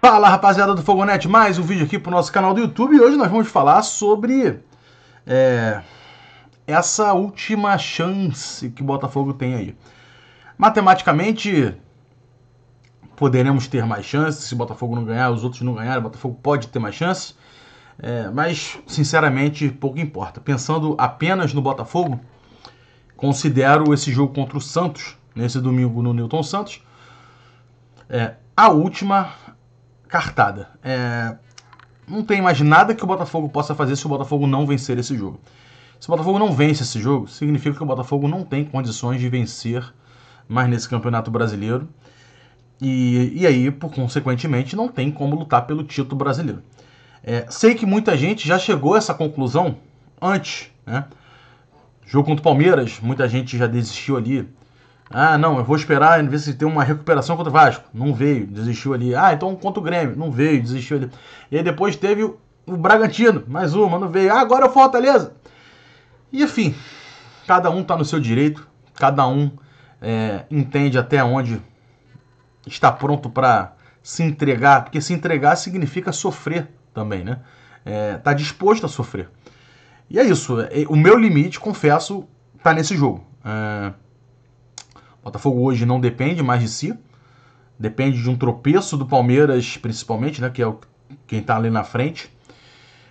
Fala rapaziada do Fogonete, mais um vídeo aqui pro nosso canal do YouTube e hoje nós vamos falar sobre é, essa última chance que o Botafogo tem aí. Matematicamente, poderemos ter mais chances se o Botafogo não ganhar, os outros não ganharem, o Botafogo pode ter mais chances, é, mas sinceramente pouco importa. Pensando apenas no Botafogo, considero esse jogo contra o Santos, nesse domingo no Newton Santos, é, a última cartada. É, não tem mais nada que o Botafogo possa fazer se o Botafogo não vencer esse jogo. Se o Botafogo não vence esse jogo, significa que o Botafogo não tem condições de vencer mais nesse campeonato brasileiro. E, e aí, por consequentemente, não tem como lutar pelo título brasileiro. É, sei que muita gente já chegou a essa conclusão antes, né? Jogo contra o Palmeiras, muita gente já desistiu ali ah, não, eu vou esperar ver se tem uma recuperação contra o Vasco. Não veio, desistiu ali. Ah, então contra o Grêmio. Não veio, desistiu ali. E aí depois teve o, o Bragantino, mais uma, não veio. Ah, agora é o Fortaleza. E enfim, cada um está no seu direito, cada um é, entende até onde está pronto para se entregar, porque se entregar significa sofrer também, né? É, tá disposto a sofrer. E é isso. É, o meu limite, confesso, tá nesse jogo. É, o Botafogo hoje não depende mais de si, depende de um tropeço do Palmeiras, principalmente, né, que é o, quem está ali na frente.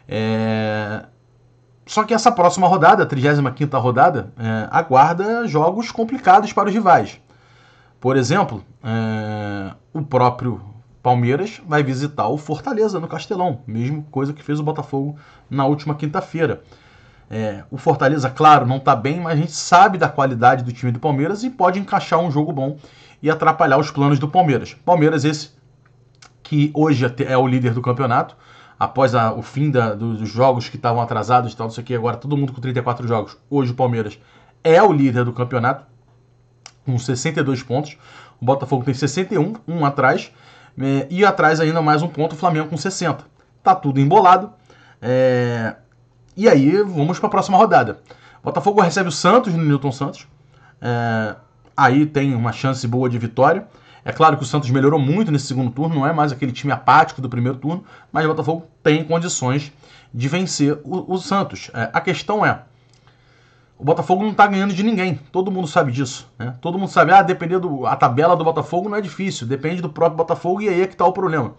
É... Só que essa próxima rodada, a 35 rodada, é, aguarda jogos complicados para os rivais. Por exemplo, é... o próprio Palmeiras vai visitar o Fortaleza no Castelão, mesma coisa que fez o Botafogo na última quinta-feira. É, o Fortaleza, claro, não está bem, mas a gente sabe da qualidade do time do Palmeiras e pode encaixar um jogo bom e atrapalhar os planos do Palmeiras. Palmeiras, esse que hoje é, é o líder do campeonato, após a, o fim da, dos jogos que estavam atrasados e tal, isso aqui, agora todo mundo com 34 jogos. Hoje o Palmeiras é o líder do campeonato, com 62 pontos. O Botafogo tem 61, um atrás. É, e atrás ainda mais um ponto, o Flamengo com 60. Tá tudo embolado. É, e aí vamos para a próxima rodada. Botafogo recebe o Santos no Newton Santos. É, aí tem uma chance boa de vitória. É claro que o Santos melhorou muito nesse segundo turno, não é mais aquele time apático do primeiro turno, mas o Botafogo tem condições de vencer o, o Santos. É, a questão é: o Botafogo não está ganhando de ninguém, todo mundo sabe disso. Né? Todo mundo sabe, ah, depender da tabela do Botafogo não é difícil, depende do próprio Botafogo e aí é que está o problema.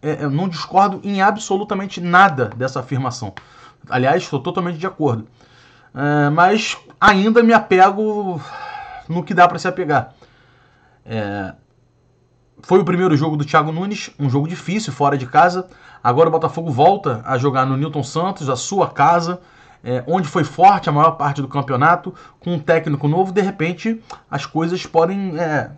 É, eu não discordo em absolutamente nada dessa afirmação. Aliás, estou totalmente de acordo. É, mas ainda me apego no que dá para se apegar. É, foi o primeiro jogo do Thiago Nunes, um jogo difícil, fora de casa. Agora o Botafogo volta a jogar no Newton Santos, a sua casa, é, onde foi forte a maior parte do campeonato, com um técnico novo. De repente, as coisas podem. É,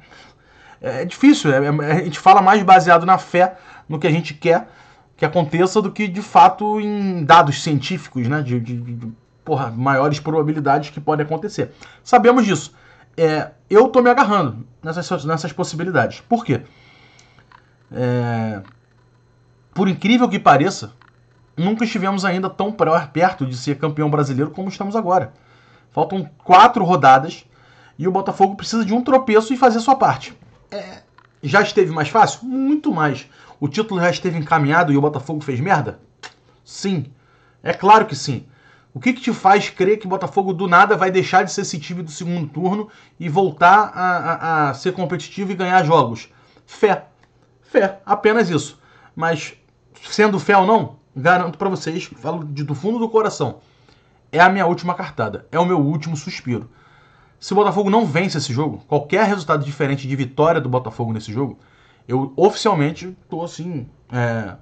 é difícil, é, é, a gente fala mais baseado na fé, no que a gente quer, que aconteça do que de fato em dados científicos, né? De, de, de porra, maiores probabilidades que podem acontecer. Sabemos disso. É, eu tô me agarrando nessas, nessas possibilidades. Por quê? É, por incrível que pareça, nunca estivemos ainda tão perto de ser campeão brasileiro como estamos agora. Faltam quatro rodadas e o Botafogo precisa de um tropeço e fazer sua parte. É, já esteve mais fácil? Muito mais. O título já esteve encaminhado e o Botafogo fez merda? Sim. É claro que sim. O que, que te faz crer que o Botafogo do nada vai deixar de ser esse time do segundo turno e voltar a, a, a ser competitivo e ganhar jogos? Fé. Fé. Apenas isso. Mas, sendo fé ou não, garanto para vocês, falo de, do fundo do coração, é a minha última cartada. É o meu último suspiro. Se o Botafogo não vence esse jogo, qualquer resultado diferente de vitória do Botafogo nesse jogo eu oficialmente tô assim, é,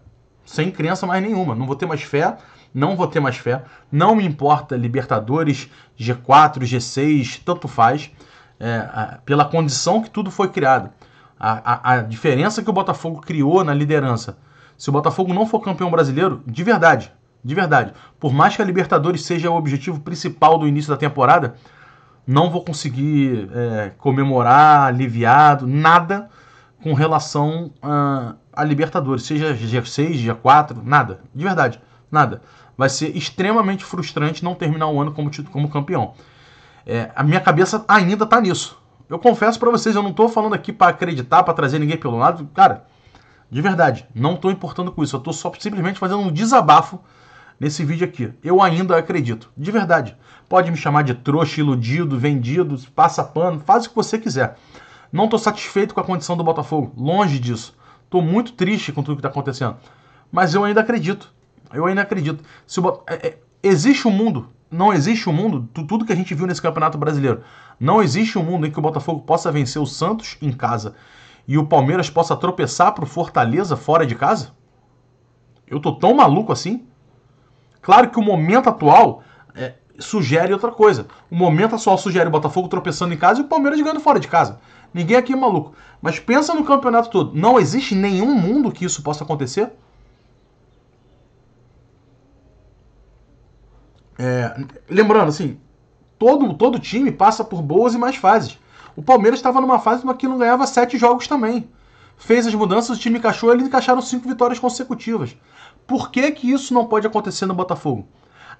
sem crença mais nenhuma. Não vou ter mais fé, não vou ter mais fé. Não me importa Libertadores, G4, G6, tanto faz. É, pela condição que tudo foi criado. A, a, a, diferença que o Botafogo criou na liderança. Se o Botafogo não for campeão brasileiro, de verdade, de verdade, por mais que a Libertadores seja o objetivo principal do início da temporada, não vou conseguir é, comemorar, aliviado, nada com relação a, a Libertadores, seja dia 6, dia 4, nada, de verdade, nada. Vai ser extremamente frustrante não terminar o ano como, como campeão. É, a minha cabeça ainda tá nisso. Eu confesso para vocês, eu não tô falando aqui para acreditar, para trazer ninguém pelo lado, cara, de verdade, não tô importando com isso, eu tô só simplesmente fazendo um desabafo nesse vídeo aqui. Eu ainda acredito, de verdade. Pode me chamar de trouxa, iludido, vendido, passa pano, faz o que você quiser. Não estou satisfeito com a condição do Botafogo, longe disso. Estou muito triste com tudo que está acontecendo. Mas eu ainda acredito. Eu ainda acredito. Se é, é, existe um mundo, não existe um mundo, tudo que a gente viu nesse Campeonato Brasileiro, não existe um mundo em que o Botafogo possa vencer o Santos em casa e o Palmeiras possa tropeçar para o Fortaleza fora de casa? Eu tô tão maluco assim? Claro que o momento atual é, sugere outra coisa. O momento atual sugere o Botafogo tropeçando em casa e o Palmeiras ganhando fora de casa. Ninguém aqui é maluco. Mas pensa no campeonato todo. Não existe nenhum mundo que isso possa acontecer? É, lembrando, assim, todo, todo time passa por boas e mais fases. O Palmeiras estava numa fase que não ganhava sete jogos também. Fez as mudanças, o time encaixou, eles encaixaram cinco vitórias consecutivas. Por que, que isso não pode acontecer no Botafogo?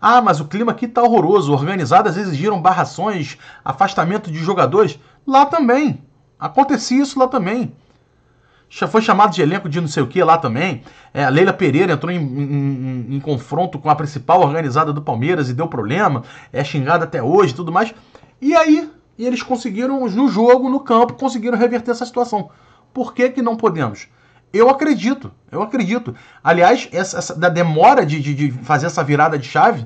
Ah, mas o clima aqui tá horroroso. Organizadas exigiram barrações, afastamento de jogadores. Lá também. Acontecia isso lá também. Já foi chamado de elenco de não sei o que lá também. É, a Leila Pereira entrou em, em, em, em, confronto com a principal organizada do Palmeiras e deu problema. É xingada até hoje tudo mais. E aí, e eles conseguiram, no jogo, no campo, conseguiram reverter essa situação. Por que, que não podemos? Eu acredito, eu acredito. Aliás, essa, essa da demora de, de, de fazer essa virada de chave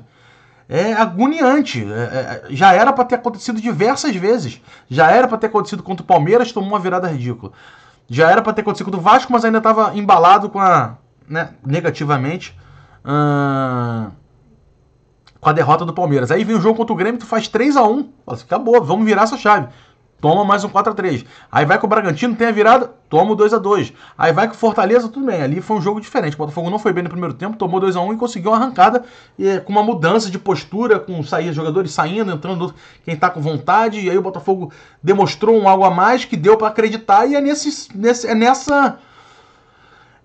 é agoniante. É, é já era para ter acontecido diversas vezes. Já era para ter acontecido contra o Palmeiras, tomou uma virada ridícula. Já era para ter acontecido contra o Vasco, mas ainda estava embalado com a, né, negativamente com a derrota do Palmeiras. Aí vem o jogo contra o Grêmio, tu faz 3 a 1 assim, Acabou, vamos virar essa chave toma mais um 4 a 3 Aí vai com o Bragantino, tem a virada, toma o 2 a 2 Aí vai com o Fortaleza, tudo bem. Ali foi um jogo diferente. O Botafogo não foi bem no primeiro tempo, tomou 2 a 1 e conseguiu uma arrancada e, é, com uma mudança de postura, com sair, jogadores saindo, entrando quem tá com vontade. E aí o Botafogo demonstrou um algo a mais que deu para acreditar. E é, nesse, nesse, é nessa,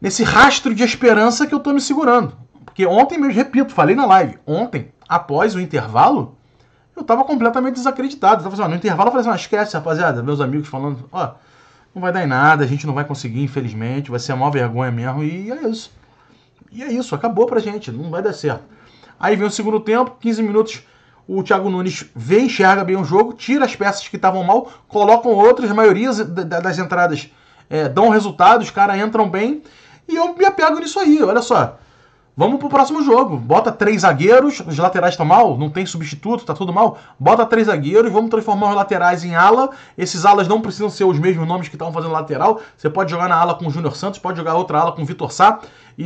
nesse rastro de esperança que eu tô me segurando. Porque ontem mesmo, repito, falei na live, ontem, após o intervalo, eu tava completamente desacreditado. Eu tava assim, ó, no intervalo eu falei assim, ó, esquece, rapaziada, meus amigos falando, ó, não vai dar em nada, a gente não vai conseguir, infelizmente, vai ser a maior vergonha mesmo, e é isso. E é isso, acabou pra gente, não vai dar certo. Aí vem o segundo tempo, 15 minutos, o Thiago Nunes vê, enxerga bem o jogo, tira as peças que estavam mal, colocam outras, a maioria das entradas é, dão resultados, os caras entram bem, e eu me apego nisso aí, olha só. Vamos pro próximo jogo. Bota três zagueiros, os laterais estão mal, não tem substituto, tá tudo mal. Bota três zagueiros, vamos transformar os laterais em ala. Esses alas não precisam ser os mesmos nomes que estavam fazendo lateral. Você pode jogar na ala com o Júnior Santos, pode jogar outra ala com o Vitor Sá, e,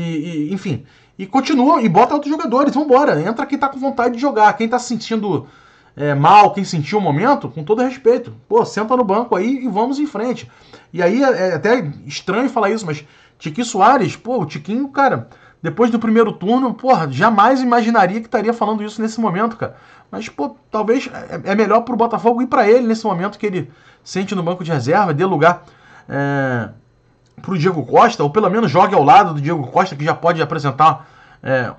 e, enfim. E continua, e bota outros jogadores, vambora. Entra quem tá com vontade de jogar, quem tá se sentindo é, mal, quem sentiu o momento, com todo respeito. Pô, senta no banco aí e vamos em frente. E aí é, é até estranho falar isso, mas Tiquinho Soares, pô, o Tiquinho, cara depois do primeiro turno, porra, jamais imaginaria que estaria falando isso nesse momento, cara. Mas, pô, talvez é, é, é melhor pro Botafogo ir para ele nesse momento que ele sente no banco de reserva, dê lugar é, pro Diego Costa, ou pelo menos jogue ao lado do Diego Costa, que já pode apresentar é,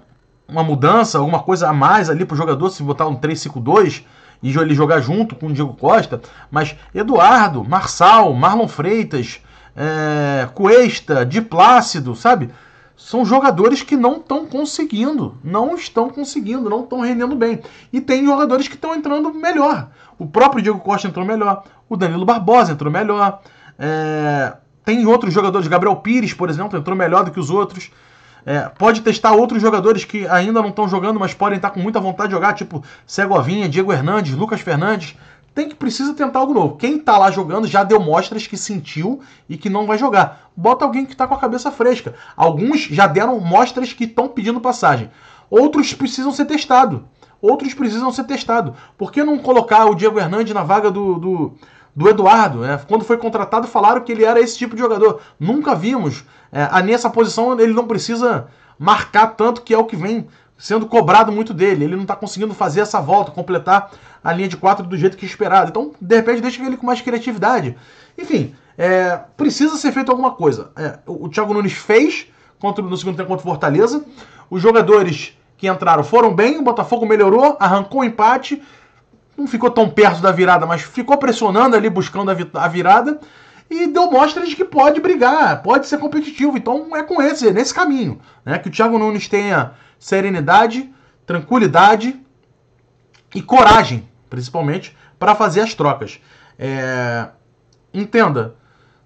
uma mudança, alguma coisa a mais ali pro jogador, se botar um 3-5-2 e ele jogar junto com o Diego Costa. Mas Eduardo, Marçal, Marlon Freitas, é, Cuesta, Di Plácido, sabe? são jogadores que não estão conseguindo, não estão conseguindo, não estão rendendo bem. E tem jogadores que estão entrando melhor. O próprio Diego Costa entrou melhor, o Danilo Barbosa entrou melhor, é... tem outros jogadores, Gabriel Pires, por exemplo, entrou melhor do que os outros. É... pode testar outros jogadores que ainda não estão jogando, mas podem estar com muita vontade de jogar, tipo Cegovinha, Diego Hernandes, Lucas Fernandes tem que precisa tentar algo novo. Quem tá lá jogando já deu mostras que sentiu e que não vai jogar. Bota alguém que tá com a cabeça fresca. Alguns já deram mostras que estão pedindo passagem. Outros precisam ser testados. Outros precisam ser testados. Por que não colocar o Diego Hernandes na vaga do, do, do Eduardo? Né? Quando foi contratado, falaram que ele era esse tipo de jogador. Nunca vimos. É, nessa posição ele não precisa marcar tanto, que é o que vem sendo cobrado muito dele. Ele não está conseguindo fazer essa volta, completar a linha de quatro do jeito que esperado. Então, de repente, deixa ele com mais criatividade. Enfim, é, precisa ser feito alguma coisa. É, o Thiago Nunes fez contra, no segundo tempo contra o Fortaleza. Os jogadores que entraram foram bem, o Botafogo melhorou, arrancou o um empate. Não ficou tão perto da virada, mas ficou pressionando ali, buscando a virada. E deu mostras de que pode brigar, pode ser competitivo. Então é com esse, nesse caminho. Né? Que o Thiago Nunes tenha serenidade, tranquilidade e coragem, principalmente, para fazer as trocas. É... Entenda,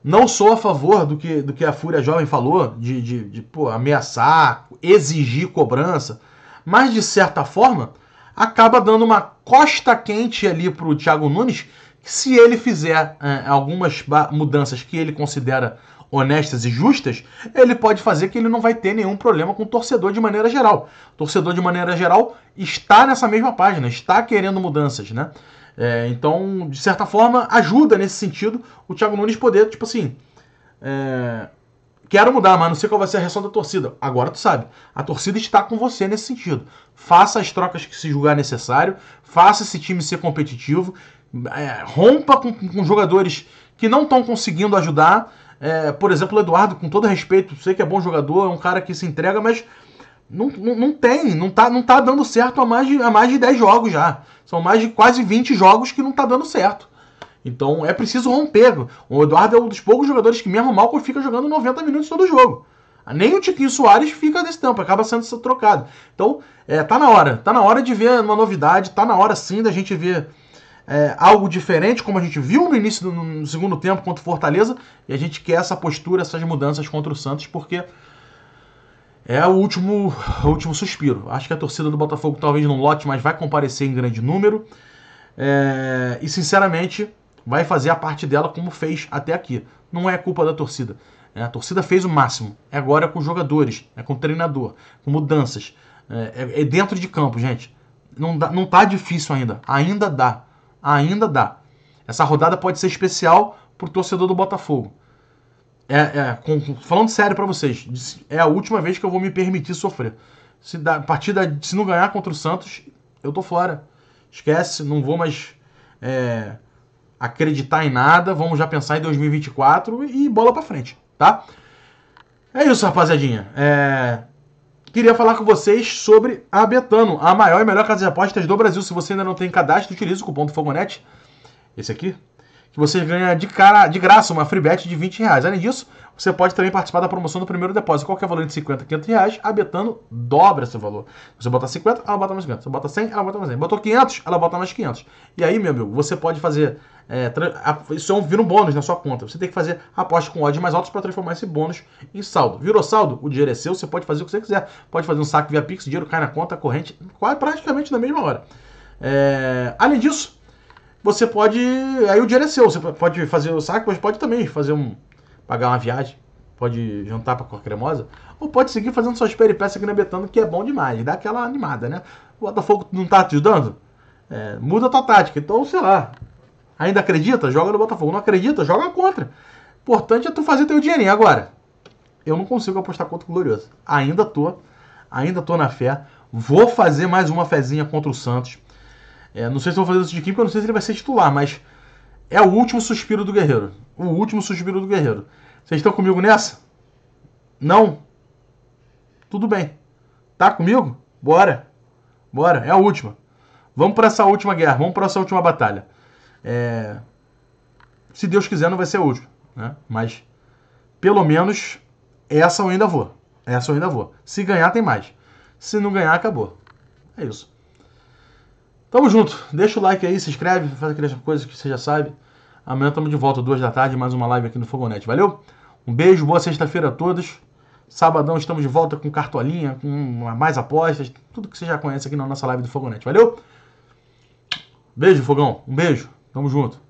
não sou a favor do que, do que a Fúria Jovem falou, de, de, de pô, ameaçar, exigir cobrança, mas de certa forma acaba dando uma costa quente ali para o Thiago Nunes, que se ele fizer é, algumas mudanças que ele considera honestas e justas, ele pode fazer que ele não vai ter nenhum problema com o torcedor de maneira geral. O torcedor de maneira geral está nessa mesma página, está querendo mudanças, né? É, então, de certa forma, ajuda nesse sentido o Thiago Nunes poder, tipo assim, é, quero mudar, mas não sei qual vai ser a reação da torcida. Agora tu sabe, a torcida está com você nesse sentido. Faça as trocas que se julgar necessário, faça esse time ser competitivo, é, rompa com, com jogadores que não estão conseguindo ajudar é, por exemplo, o Eduardo, com todo respeito, sei que é bom jogador, é um cara que se entrega, mas não, não, não, tem, não tá, não tá dando certo há mais, de, há mais de 10 jogos já. São mais de quase 20 jogos que não tá dando certo. Então é preciso romper. O Eduardo é um dos poucos jogadores que mesmo mal fica jogando 90 minutos todo jogo. Nem o Tiquinho Soares fica desse tempo, acaba sendo trocado. Então, é, tá na hora. Tá na hora de ver uma novidade, tá na hora sim da gente ver é, algo diferente, como a gente viu no início do no segundo tempo contra o Fortaleza, e a gente quer essa postura, essas mudanças contra o Santos, porque é o último, o último suspiro. Acho que a torcida do Botafogo talvez não lote, mas vai comparecer em grande número. É, e sinceramente, vai fazer a parte dela como fez até aqui. Não é culpa da torcida. É, a torcida fez o máximo. É agora com os jogadores, é com o treinador, com mudanças. É, é, é dentro de campo, gente. Não, dá, não tá difícil ainda. Ainda dá ainda dá. Essa rodada pode ser especial para o torcedor do Botafogo. É, é com, falando sério para vocês, é a última vez que eu vou me permitir sofrer. Se da partida, se não ganhar contra o Santos, eu tô fora. Esquece, não vou mais é, acreditar em nada. Vamos já pensar em 2024 e bola para frente, tá? É isso, rapaziadinha. É, queria falar com vocês sobre a Betano, a maior e melhor casa de apostas do Brasil. Se você ainda não tem cadastro, utilize o cupom do Fogonete, esse aqui, que você ganha de cara, de graça, uma free bet de 20 reais. Além disso, você pode também participar da promoção do primeiro depósito. Qualquer valor de 50, 500 reais, a Betano dobra seu valor. Você bota 50, ela bota mais 50. Você bota 100, ela bota mais 100. Botou 500, ela bota mais 500. E aí, meu amigo, você pode fazer é, isso é um, vira um bônus na sua conta. Você tem que fazer aposta com odds mais altos para transformar esse bônus em saldo. Virou saldo? O dinheiro é seu, você pode fazer o que você quiser. Pode fazer um saque via Pix, o dinheiro cai na conta corrente quase, praticamente na mesma hora. É, além disso, você pode. Aí o dinheiro é seu, você pode fazer o saque, mas pode também fazer um. pagar uma viagem, pode jantar para cor cremosa, ou pode seguir fazendo suas peripécias Betano, que é bom demais, dá aquela animada, né? O Botafogo não tá te ajudando? É, muda a tua tática, então sei lá, Ainda acredita? Joga no Botafogo. Não acredita? Joga contra. Importante é tu fazer teu dinheirinho. Agora, eu não consigo apostar contra o Glorioso. Ainda tô, ainda tô na fé. Vou fazer mais uma fezinha contra o Santos. É, não sei se vou fazer isso de quem, porque eu não sei se ele vai ser titular, mas é o último suspiro do Guerreiro. O último suspiro do Guerreiro. Vocês estão comigo nessa? Não? Tudo bem. Tá comigo? Bora. Bora. É a última. Vamos para essa última guerra, vamos para essa última batalha. É... Se Deus quiser, não vai ser hoje, né? Mas pelo menos essa eu ainda vou. Essa eu ainda vou. Se ganhar, tem mais. Se não ganhar, acabou. É isso. Tamo junto. Deixa o like aí, se inscreve, faz aquelas coisas que você já sabe. Amanhã tamo de volta, duas da tarde, mais uma live aqui no Fogonete. Valeu? Um beijo, boa sexta-feira a todos. Sabadão estamos de volta com cartolinha, com mais apostas, tudo que você já conhece aqui na nossa live do Fogonete. Valeu? Beijo, Fogão. Um beijo. Tamo junto.